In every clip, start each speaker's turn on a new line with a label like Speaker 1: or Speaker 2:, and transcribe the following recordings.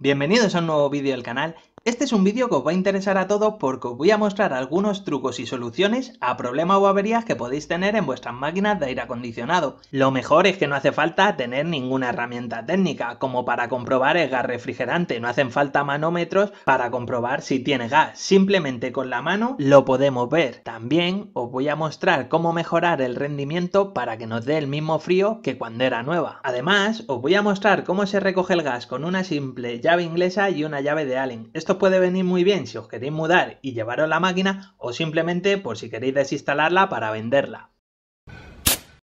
Speaker 1: Bienvenidos a un nuevo vídeo del canal este es un vídeo que os va a interesar a todos porque os voy a mostrar algunos trucos y soluciones a problemas o averías que podéis tener en vuestras máquinas de aire acondicionado. Lo mejor es que no hace falta tener ninguna herramienta técnica, como para comprobar el gas refrigerante, no hacen falta manómetros para comprobar si tiene gas, simplemente con la mano lo podemos ver. También os voy a mostrar cómo mejorar el rendimiento para que nos dé el mismo frío que cuando era nueva. Además, os voy a mostrar cómo se recoge el gas con una simple llave inglesa y una llave de Allen. Esto puede venir muy bien si os queréis mudar y llevaros la máquina o simplemente por si queréis desinstalarla para venderla.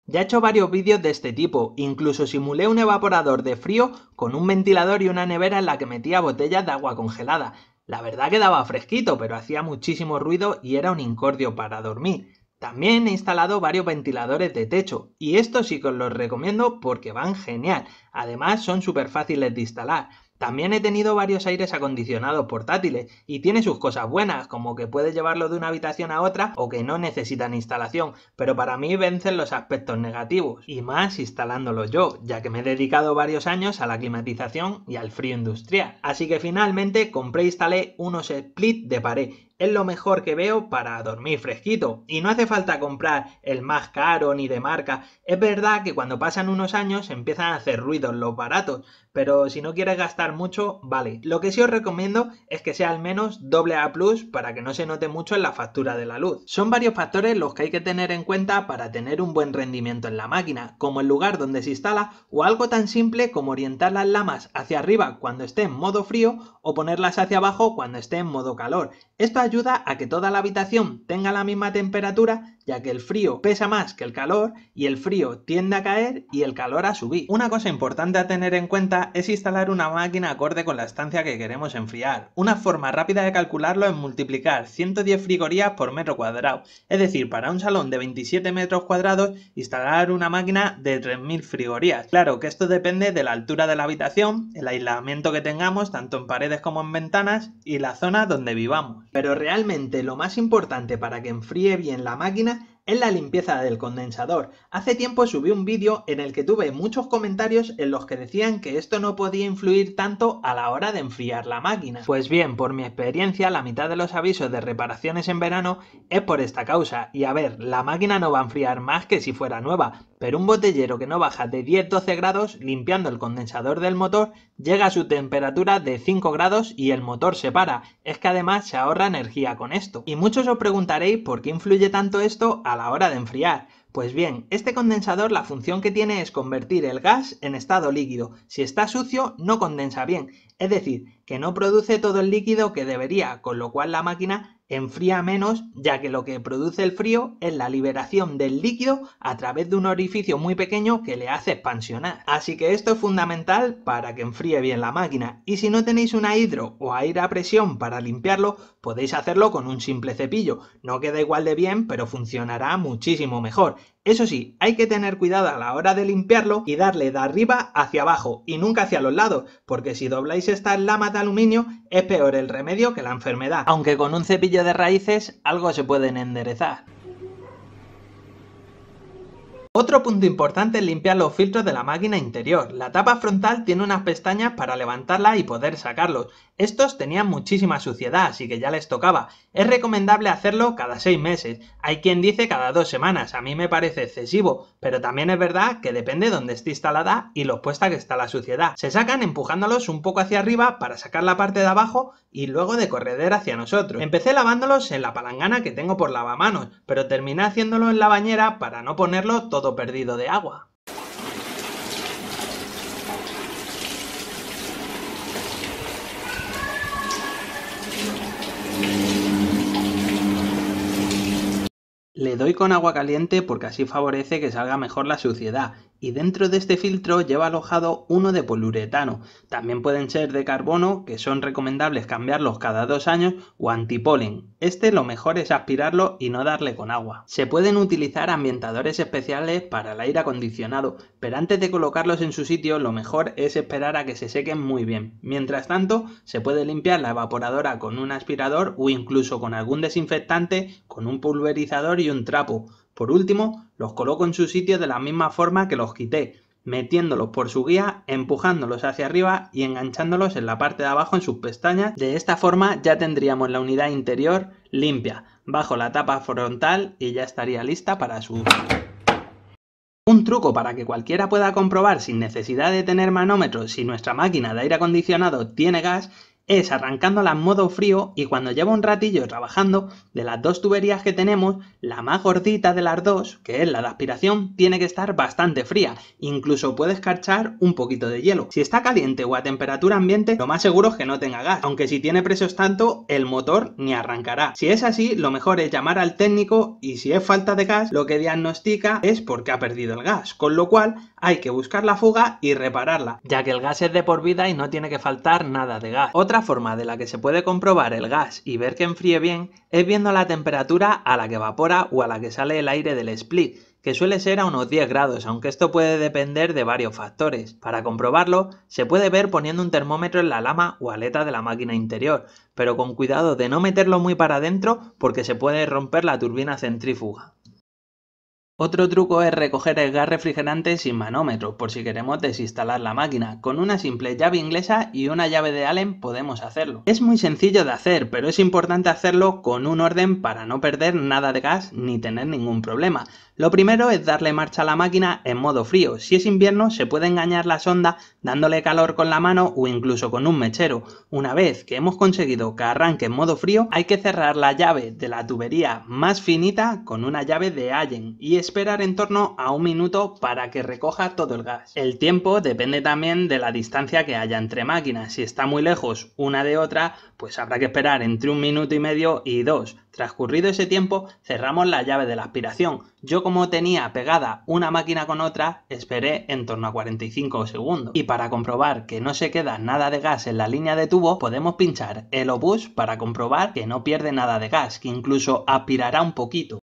Speaker 1: Ya he hecho varios vídeos de este tipo, incluso simulé un evaporador de frío con un ventilador y una nevera en la que metía botellas de agua congelada. La verdad que daba fresquito, pero hacía muchísimo ruido y era un incordio para dormir. También he instalado varios ventiladores de techo, y estos sí que os los recomiendo porque van genial. Además son súper fáciles de instalar. También he tenido varios aires acondicionados portátiles y tiene sus cosas buenas, como que puede llevarlo de una habitación a otra o que no necesitan instalación, pero para mí vencen los aspectos negativos, y más instalándolo yo, ya que me he dedicado varios años a la climatización y al frío industrial. Así que finalmente compré e instalé unos split de pared es lo mejor que veo para dormir fresquito. Y no hace falta comprar el más caro ni de marca. Es verdad que cuando pasan unos años empiezan a hacer ruidos los baratos, pero si no quieres gastar mucho, vale. Lo que sí os recomiendo es que sea al menos doble A para que no se note mucho en la factura de la luz. Son varios factores los que hay que tener en cuenta para tener un buen rendimiento en la máquina, como el lugar donde se instala o algo tan simple como orientar las lamas hacia arriba cuando esté en modo frío o ponerlas hacia abajo cuando esté en modo calor. Esto ayuda a que toda la habitación tenga la misma temperatura ya que el frío pesa más que el calor y el frío tiende a caer y el calor a subir. Una cosa importante a tener en cuenta es instalar una máquina acorde con la estancia que queremos enfriar. Una forma rápida de calcularlo es multiplicar 110 frigorías por metro cuadrado, es decir, para un salón de 27 metros cuadrados instalar una máquina de 3.000 frigorías. Claro que esto depende de la altura de la habitación, el aislamiento que tengamos tanto en paredes como en ventanas y la zona donde vivamos. Pero realmente lo más importante para que enfríe bien la máquina es la limpieza del condensador. Hace tiempo subí un vídeo en el que tuve muchos comentarios en los que decían que esto no podía influir tanto a la hora de enfriar la máquina. Pues bien, por mi experiencia, la mitad de los avisos de reparaciones en verano es por esta causa. Y a ver, la máquina no va a enfriar más que si fuera nueva, pero un botellero que no baja de 10-12 grados limpiando el condensador del motor llega a su temperatura de 5 grados y el motor se para. Es que además se ahorra energía con esto. Y muchos os preguntaréis por qué influye tanto esto a la hora de enfriar. Pues bien, este condensador la función que tiene es convertir el gas en estado líquido. Si está sucio, no condensa bien, es decir, que no produce todo el líquido que debería, con lo cual la máquina enfría menos, ya que lo que produce el frío es la liberación del líquido a través de un orificio muy pequeño que le hace expansionar. Así que esto es fundamental para que enfríe bien la máquina y si no tenéis una hidro o aire a presión para limpiarlo, podéis hacerlo con un simple cepillo. No queda igual de bien, pero funcionará muchísimo mejor. Eso sí, hay que tener cuidado a la hora de limpiarlo y darle de arriba hacia abajo y nunca hacia los lados, porque si dobláis esta lamas de aluminio es peor el remedio que la enfermedad, aunque con un cepillo de raíces algo se pueden enderezar. Otro punto importante es limpiar los filtros de la máquina interior. La tapa frontal tiene unas pestañas para levantarla y poder sacarlos. Estos tenían muchísima suciedad, así que ya les tocaba. Es recomendable hacerlo cada 6 meses. Hay quien dice cada 2 semanas, a mí me parece excesivo, pero también es verdad que depende de dónde esté instalada y lo puesta que está la suciedad. Se sacan empujándolos un poco hacia arriba para sacar la parte de abajo y luego de correder hacia nosotros. Empecé lavándolos en la palangana que tengo por lavamanos, pero terminé haciéndolo en la bañera para no ponerlo todo todo perdido de agua. Le doy con agua caliente porque así favorece que salga mejor la suciedad y dentro de este filtro lleva alojado uno de poliuretano. También pueden ser de carbono, que son recomendables cambiarlos cada dos años, o antipolen. Este lo mejor es aspirarlo y no darle con agua. Se pueden utilizar ambientadores especiales para el aire acondicionado, pero antes de colocarlos en su sitio lo mejor es esperar a que se sequen muy bien. Mientras tanto, se puede limpiar la evaporadora con un aspirador o incluso con algún desinfectante, con un pulverizador y un trapo. Por último, los coloco en su sitio de la misma forma que los quité, metiéndolos por su guía, empujándolos hacia arriba y enganchándolos en la parte de abajo en sus pestañas. De esta forma ya tendríamos la unidad interior limpia, bajo la tapa frontal y ya estaría lista para su uso. Un truco para que cualquiera pueda comprobar sin necesidad de tener manómetro si nuestra máquina de aire acondicionado tiene gas es arrancándola en modo frío y cuando lleva un ratillo trabajando, de las dos tuberías que tenemos, la más gordita de las dos, que es la de aspiración, tiene que estar bastante fría. Incluso puede escarchar un poquito de hielo. Si está caliente o a temperatura ambiente, lo más seguro es que no tenga gas, aunque si tiene presos tanto, el motor ni arrancará. Si es así, lo mejor es llamar al técnico y si es falta de gas, lo que diagnostica es porque ha perdido el gas, con lo cual hay que buscar la fuga y repararla, ya que el gas es de por vida y no tiene que faltar nada de gas forma de la que se puede comprobar el gas y ver que enfríe bien es viendo la temperatura a la que evapora o a la que sale el aire del split, que suele ser a unos 10 grados, aunque esto puede depender de varios factores. Para comprobarlo, se puede ver poniendo un termómetro en la lama o aleta de la máquina interior, pero con cuidado de no meterlo muy para adentro porque se puede romper la turbina centrífuga. Otro truco es recoger el gas refrigerante sin manómetro, por si queremos desinstalar la máquina. Con una simple llave inglesa y una llave de Allen podemos hacerlo. Es muy sencillo de hacer, pero es importante hacerlo con un orden para no perder nada de gas ni tener ningún problema. Lo primero es darle marcha a la máquina en modo frío. Si es invierno se puede engañar la sonda dándole calor con la mano o incluso con un mechero. Una vez que hemos conseguido que arranque en modo frío hay que cerrar la llave de la tubería más finita con una llave de Allen y esperar en torno a un minuto para que recoja todo el gas. El tiempo depende también de la distancia que haya entre máquinas. Si está muy lejos una de otra pues habrá que esperar entre un minuto y medio y dos Transcurrido ese tiempo, cerramos la llave de la aspiración. Yo como tenía pegada una máquina con otra, esperé en torno a 45 segundos. Y para comprobar que no se queda nada de gas en la línea de tubo, podemos pinchar el obús para comprobar que no pierde nada de gas, que incluso aspirará un poquito.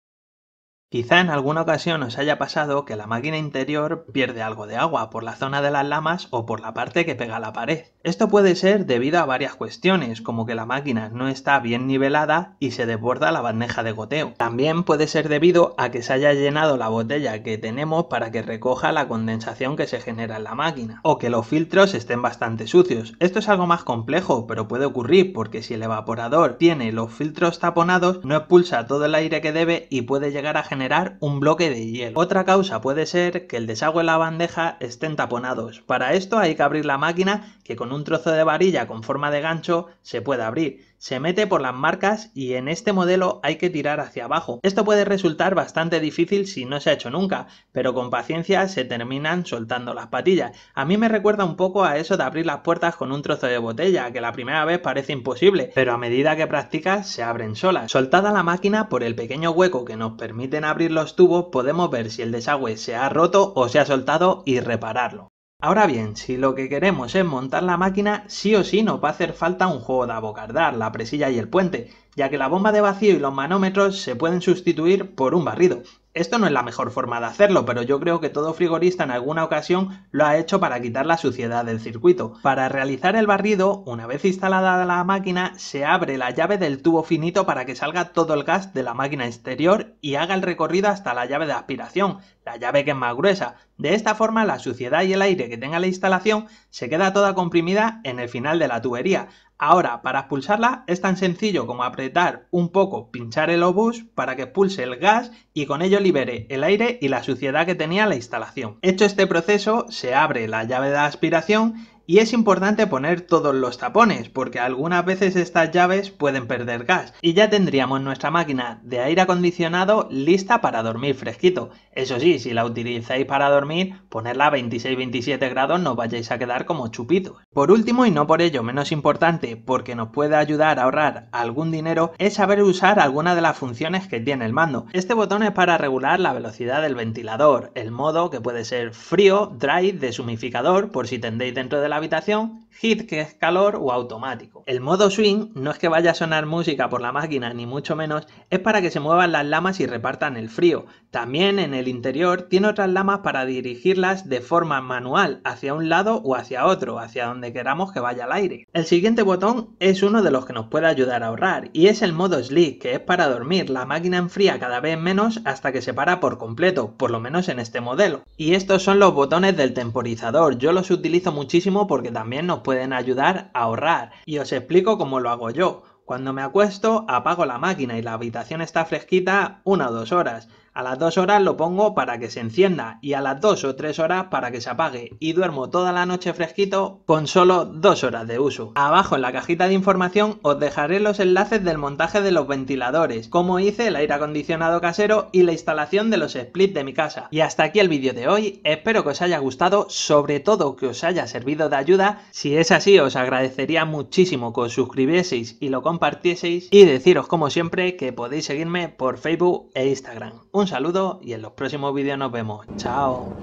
Speaker 1: Quizá en alguna ocasión os haya pasado que la máquina interior pierde algo de agua por la zona de las lamas o por la parte que pega la pared. Esto puede ser debido a varias cuestiones, como que la máquina no está bien nivelada y se desborda la bandeja de goteo. También puede ser debido a que se haya llenado la botella que tenemos para que recoja la condensación que se genera en la máquina, o que los filtros estén bastante sucios. Esto es algo más complejo, pero puede ocurrir porque si el evaporador tiene los filtros taponados, no expulsa todo el aire que debe y puede llegar a generar un bloque de hielo. Otra causa puede ser que el desagüe y la bandeja estén taponados. Para esto hay que abrir la máquina que con un trozo de varilla con forma de gancho se puede abrir se mete por las marcas y en este modelo hay que tirar hacia abajo. Esto puede resultar bastante difícil si no se ha hecho nunca, pero con paciencia se terminan soltando las patillas. A mí me recuerda un poco a eso de abrir las puertas con un trozo de botella, que la primera vez parece imposible, pero a medida que practicas se abren solas. Soltada la máquina por el pequeño hueco que nos permiten abrir los tubos, podemos ver si el desagüe se ha roto o se ha soltado y repararlo. Ahora bien, si lo que queremos es montar la máquina, sí o sí nos va a hacer falta un juego de abocardar, la presilla y el puente, ya que la bomba de vacío y los manómetros se pueden sustituir por un barrido. Esto no es la mejor forma de hacerlo, pero yo creo que todo frigorista en alguna ocasión lo ha hecho para quitar la suciedad del circuito. Para realizar el barrido, una vez instalada la máquina, se abre la llave del tubo finito para que salga todo el gas de la máquina exterior y haga el recorrido hasta la llave de aspiración, la llave que es más gruesa. De esta forma, la suciedad y el aire que tenga la instalación se queda toda comprimida en el final de la tubería, Ahora, para expulsarla es tan sencillo como apretar un poco, pinchar el obús para que pulse el gas y con ello libere el aire y la suciedad que tenía la instalación. Hecho este proceso, se abre la llave de aspiración y es importante poner todos los tapones, porque algunas veces estas llaves pueden perder gas. Y ya tendríamos nuestra máquina de aire acondicionado lista para dormir fresquito. Eso sí, si la utilizáis para dormir, ponerla a 26-27 grados no vayáis a quedar como chupitos. Por último, y no por ello menos importante, porque nos puede ayudar a ahorrar algún dinero, es saber usar alguna de las funciones que tiene el mando. Este botón es para regular la velocidad del ventilador, el modo que puede ser frío, dry, deshumificador, por si tendéis dentro de la habitación, hit que es calor o automático. El modo swing no es que vaya a sonar música por la máquina ni mucho menos, es para que se muevan las lamas y repartan el frío. También en el interior tiene otras lamas para dirigirlas de forma manual hacia un lado o hacia otro, hacia donde queramos que vaya el aire. El siguiente botón es uno de los que nos puede ayudar a ahorrar y es el modo sleep que es para dormir. La máquina enfría cada vez menos hasta que se para por completo, por lo menos en este modelo. Y estos son los botones del temporizador, yo los utilizo muchísimo porque también nos pueden ayudar a ahorrar. Y os explico cómo lo hago yo. Cuando me acuesto, apago la máquina y la habitación está fresquita una o dos horas. A las 2 horas lo pongo para que se encienda y a las 2 o 3 horas para que se apague y duermo toda la noche fresquito con solo 2 horas de uso. Abajo en la cajita de información os dejaré los enlaces del montaje de los ventiladores, cómo hice el aire acondicionado casero y la instalación de los splits de mi casa. Y hasta aquí el vídeo de hoy, espero que os haya gustado, sobre todo que os haya servido de ayuda. Si es así os agradecería muchísimo que os suscribieseis y lo compartieseis y deciros como siempre que podéis seguirme por Facebook e Instagram. Un saludo y en los próximos vídeos nos vemos. ¡Chao!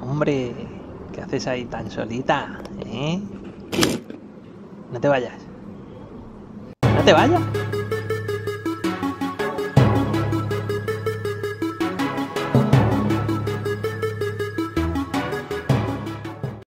Speaker 1: Hombre, ¿qué haces ahí tan solita? Eh? No te vayas. ¿No te vayas?